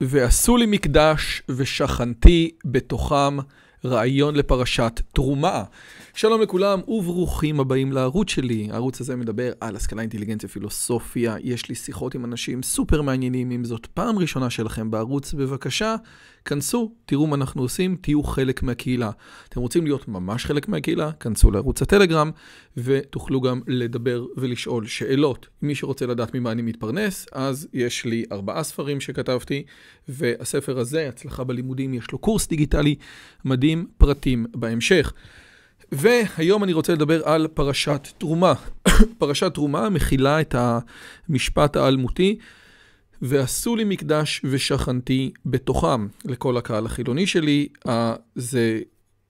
ועשו לי מקדש, ושכנתי בתוכם. רעיון לפרשת תרומה. שלום לכולם וברוכים הבאים לערוץ שלי. הערוץ הזה מדבר על השכלה, אינטליגנציה, פילוסופיה. יש לי שיחות עם אנשים סופר מעניינים. אם זאת פעם ראשונה שלכם בערוץ, בבקשה, כנסו, תראו מה אנחנו עושים, תהיו חלק מהקהילה. אתם רוצים להיות ממש חלק מהקהילה? כנסו לערוץ הטלגרם ותוכלו גם לדבר ולשאול שאלות. מי שרוצה לדעת ממה אני מתפרנס, אז יש לי ארבעה ספרים שכתבתי, והספר הזה, הצלחה בלימודים, יש לו קורס דיגיטלי מדהים. מקבלים פרטים בהמשך. והיום אני רוצה לדבר על פרשת תרומה. פרשת תרומה מכילה את המשפט האלמותי, ועשו לי מקדש ושכנתי בתוכם. לכל הקהל החילוני שלי, זה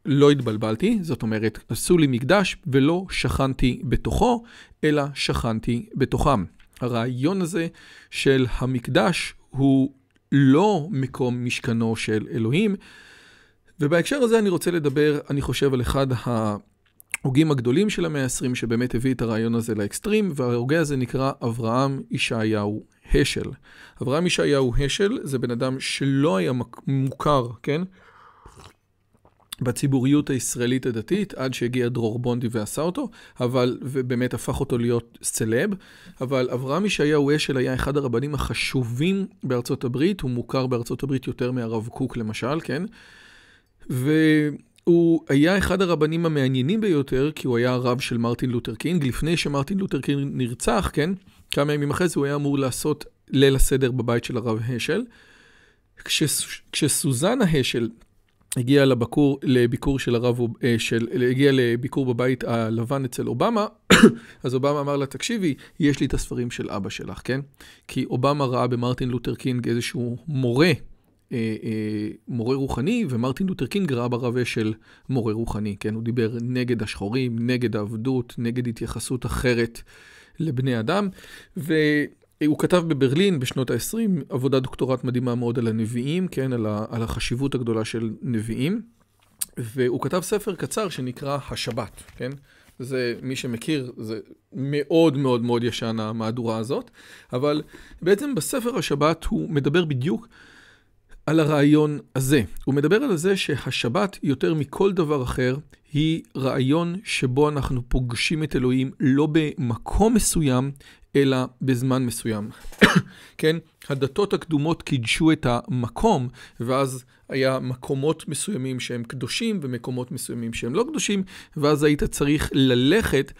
לא התבלבלתי, זאת אומרת, עשו לי מקדש ולא שכנתי בתוכו, אלא שכנתי בתוכם. הרעיון הזה של המקדש הוא לא מקום משכנו של אלוהים, ובהקשר הזה אני רוצה לדבר, אני חושב, על אחד ההוגים הגדולים של המאה ה-20, שבאמת הביא את הרעיון הזה לאקסטרים, וההוגה הזה נקרא אברהם ישעיהו השל. אברהם ישעיהו השל זה בן אדם שלא היה מוכר, כן? בציבוריות הישראלית הדתית, עד שהגיע דרור בונדי ועשה אותו, אבל, ובאמת הפך אותו להיות סלב, אבל אברהם ישעיהו אשל היה אחד הרבנים החשובים בארצות הברית, הוא מוכר בארצות הברית יותר מהרב קוק למשל, כן? והוא היה אחד הרבנים המעניינים ביותר, כי הוא היה הרב של מרטין לותר קינג. לפני שמרטין לותר קינג נרצח, כן, כמה ימים אחרי זה הוא היה אמור לעשות ליל הסדר בבית של הרב השל. כשסוזנה השל הגיעה לבקור, לביקור של הרב, אה, של, הגיעה לביקור בבית הלבן אצל אובמה, אז אובמה אמר לה, תקשיבי, יש לי את הספרים של אבא שלך, כן? כי אובמה ראה במרטין לותר קינג איזשהו מורה אה, אה, מורה רוחני, ומרטין לותר קינג ראה ברבה של מורה רוחני, כן? הוא דיבר נגד השחורים, נגד העבדות, נגד התייחסות אחרת לבני אדם, והוא כתב בברלין בשנות ה-20 עבודת דוקטורט מדהימה מאוד על הנביאים, כן? על, ה, על החשיבות הגדולה של נביאים, והוא כתב ספר קצר שנקרא השבת, כן? זה, מי שמכיר, זה מאוד מאוד מאוד ישן המהדורה הזאת, אבל בעצם בספר השבת הוא מדבר בדיוק על הרעיון הזה. הוא מדבר על זה שהשבת, יותר מכל דבר אחר, היא רעיון שבו אנחנו פוגשים את אלוהים לא במקום מסוים, אלא בזמן מסוים. כן? הדתות הקדומות קידשו את המקום, ואז היה מקומות מסוימים שהם קדושים ומקומות מסוימים שהם לא קדושים, ואז היית צריך ללכת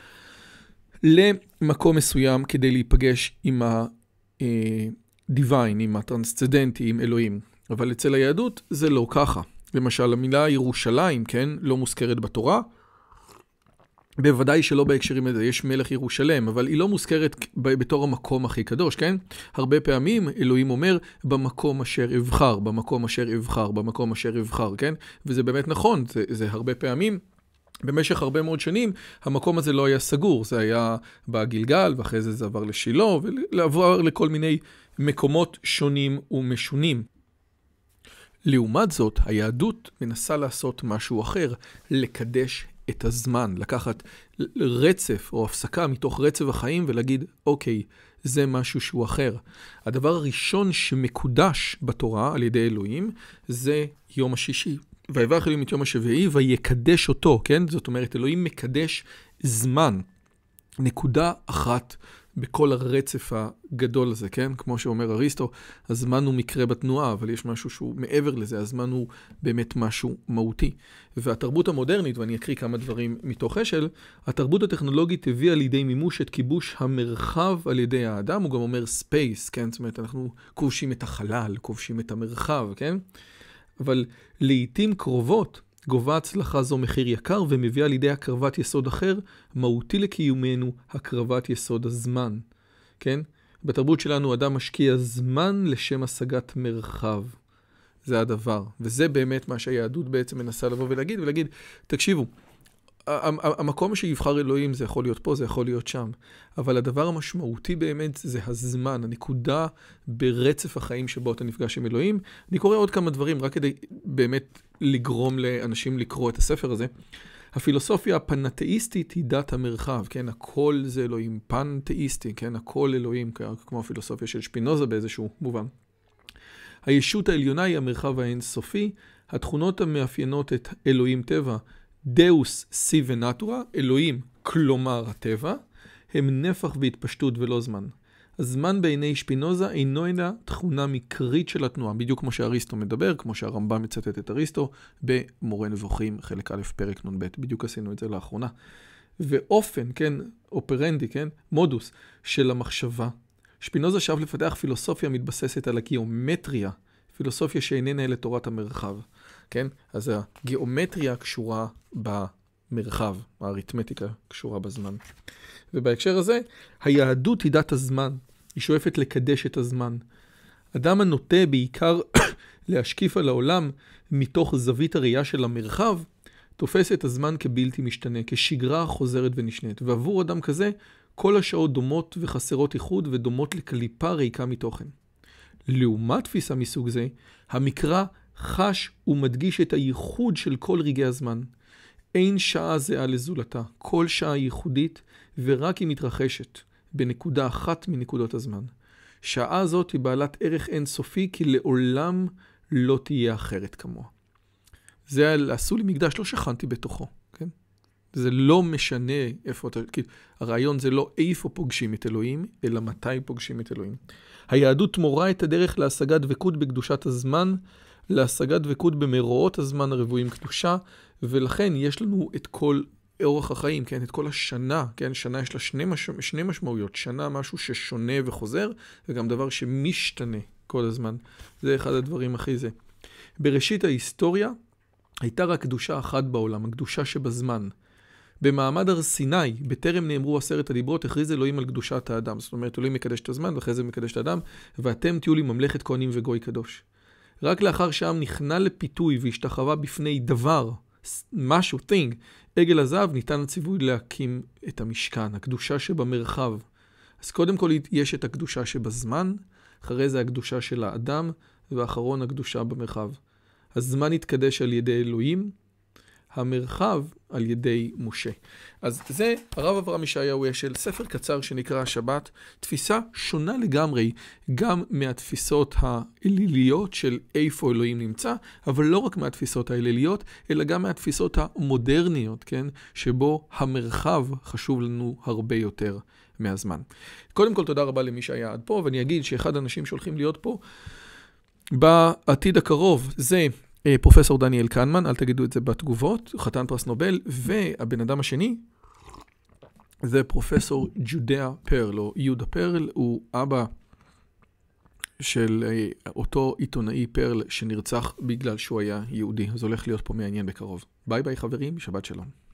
למקום מסוים כדי להיפגש עם ה... דיוויין, אה, עם הטרנסצדנטי, עם אלוהים. אבל אצל היהדות זה לא ככה. למשל, המילה ירושלים, כן, לא מוזכרת בתורה. בוודאי שלא בהקשרים לזה, יש מלך ירושלם, אבל היא לא מוזכרת בתור המקום הכי קדוש, כן? הרבה פעמים אלוהים אומר, במקום אשר אבחר, במקום אשר אבחר, במקום אשר אבחר, כן? וזה באמת נכון, זה, זה הרבה פעמים. במשך הרבה מאוד שנים המקום הזה לא היה סגור, זה היה בגלגל ואחרי זה זה עבר לשילה ועבר לכל מיני מקומות שונים ומשונים. לעומת זאת, היהדות מנסה לעשות משהו אחר, לקדש את הזמן, לקחת רצף או הפסקה מתוך רצף החיים ולהגיד, אוקיי, זה משהו שהוא אחר. הדבר הראשון שמקודש בתורה על ידי אלוהים זה יום השישי. ויברך אלוהים את יום השביעי ויקדש אותו, כן? זאת אומרת, אלוהים מקדש זמן. נקודה אחת בכל הרצף הגדול הזה, כן? כמו שאומר אריסטו, הזמן הוא מקרה בתנועה, אבל יש משהו שהוא מעבר לזה, הזמן הוא באמת משהו מהותי. והתרבות המודרנית, ואני אקריא כמה דברים מתוך אשל, התרבות הטכנולוגית הביאה לידי מימוש את כיבוש המרחב על ידי האדם, הוא גם אומר ספייס, כן? זאת אומרת, אנחנו כובשים את החלל, כובשים את המרחב, כן? אבל לעיתים קרובות, גובה הצלחה זו מחיר יקר ומביאה לידי הקרבת יסוד אחר, מהותי לקיומנו, הקרבת יסוד הזמן. כן? בתרבות שלנו אדם משקיע זמן לשם השגת מרחב. זה הדבר. וזה באמת מה שהיהדות בעצם מנסה לבוא ולהגיד, ולהגיד, תקשיבו, המקום שיבחר אלוהים זה יכול להיות פה, זה יכול להיות שם. אבל הדבר המשמעותי באמת זה הזמן, הנקודה ברצף החיים שבו אתה נפגש עם אלוהים. אני קורא עוד כמה דברים רק כדי באמת לגרום לאנשים לקרוא את הספר הזה. הפילוסופיה הפנתאיסטית היא דת המרחב, כן? הכל זה אלוהים, פנתאיסטי, כן? הכל אלוהים, כמו הפילוסופיה של שפינוזה באיזשהו מובן. הישות העליונה היא המרחב האינסופי, התכונות המאפיינות את אלוהים טבע, דאוס סי ונטורה, אלוהים, כלומר הטבע, הם נפח והתפשטות ולא זמן. הזמן בעיני שפינוזה אינו אינה תכונה מקרית של התנועה, בדיוק כמו שאריסטו מדבר, כמו שהרמב"ם מצטט את אריסטו במורה נבוכים, חלק א', פרק נ"ב, בדיוק עשינו את זה לאחרונה. ואופן, כן, אופרנדי, כן, מודוס של המחשבה. שפינוזה שאף לפתח פילוסופיה מתבססת על הגיאומטריה, פילוסופיה שאיננה אלה תורת המרחב, כן? אז הגיאומטריה קשורה ב... מרחב, האריתמטיקה קשורה בזמן. ובהקשר הזה, היהדות היא דת הזמן, היא שואפת לקדש את הזמן. אדם הנוטה בעיקר להשקיף על העולם מתוך זווית הראייה של המרחב, תופס את הזמן כבלתי משתנה, כשגרה חוזרת ונשנית, ועבור אדם כזה, כל השעות דומות וחסרות איחוד ודומות לקליפה ריקה מתוכן. לעומת תפיסה מסוג זה, המקרא חש ומדגיש את הייחוד של כל רגעי הזמן. אין שעה זהה לזולתה, כל שעה ייחודית, ורק היא מתרחשת, בנקודה אחת מנקודות הזמן. שעה זאת היא בעלת ערך אינסופי, כי לעולם לא תהיה אחרת כמוה. זה היה, עשו לי מקדש, לא שכנתי בתוכו, כן? זה לא משנה איפה אתה... כי הרעיון זה לא איפה פוגשים את אלוהים, אלא מתי פוגשים את אלוהים. היהדות מורה את הדרך להשגת דבקות בקדושת הזמן, להשגת דבקות במרואות הזמן הרבועים קדושה, ולכן יש לנו את כל אורח החיים, כן? את כל השנה, כן? שנה יש לה שני, מש... שני משמעויות. שנה משהו ששונה וחוזר, וגם דבר שמשתנה כל הזמן. זה אחד הדברים הכי זה. בראשית ההיסטוריה הייתה רק קדושה אחת בעולם, הקדושה שבזמן. במעמד הר סיני, בטרם נאמרו עשרת הדיברות, הכריז אלוהים על קדושת האדם. זאת אומרת, אלוהים מקדש את הזמן, ואחרי זה מקדש את האדם, ואתם תהיו לי ממלכת כהנים וגוי קדוש. רק לאחר שהעם נכנע לפיתוי והשתחווה בפני דבר, משהו, thing, עגל הזהב, ניתן הציווי להקים את המשכן, הקדושה שבמרחב. אז קודם כל יש את הקדושה שבזמן, אחרי זה הקדושה של האדם, ואחרון הקדושה במרחב. הזמן התקדש על ידי אלוהים, המרחב על ידי משה. אז זה הרב אברהם ישעיהו אשל, ספר קצר שנקרא השבת, תפיסה שונה לגמרי גם מהתפיסות האליליות של איפה אלוהים נמצא, אבל לא רק מהתפיסות האליליות, אלא גם מהתפיסות המודרניות, כן? שבו המרחב חשוב לנו הרבה יותר מהזמן. קודם כל, תודה רבה למי שהיה עד פה, ואני אגיד שאחד האנשים שהולכים להיות פה בעתיד הקרוב זה... אה, פרופסור דניאל קנמן, אל תגידו את זה בתגובות, חתן פרס נובל, והבן אדם השני זה פרופסור ג'ודאה פרל, או יהודה פרל, הוא אבא של אה, אותו עיתונאי פרל שנרצח בגלל שהוא היה יהודי. זה הולך להיות פה מעניין בקרוב. ביי ביי חברים, שבת שלום.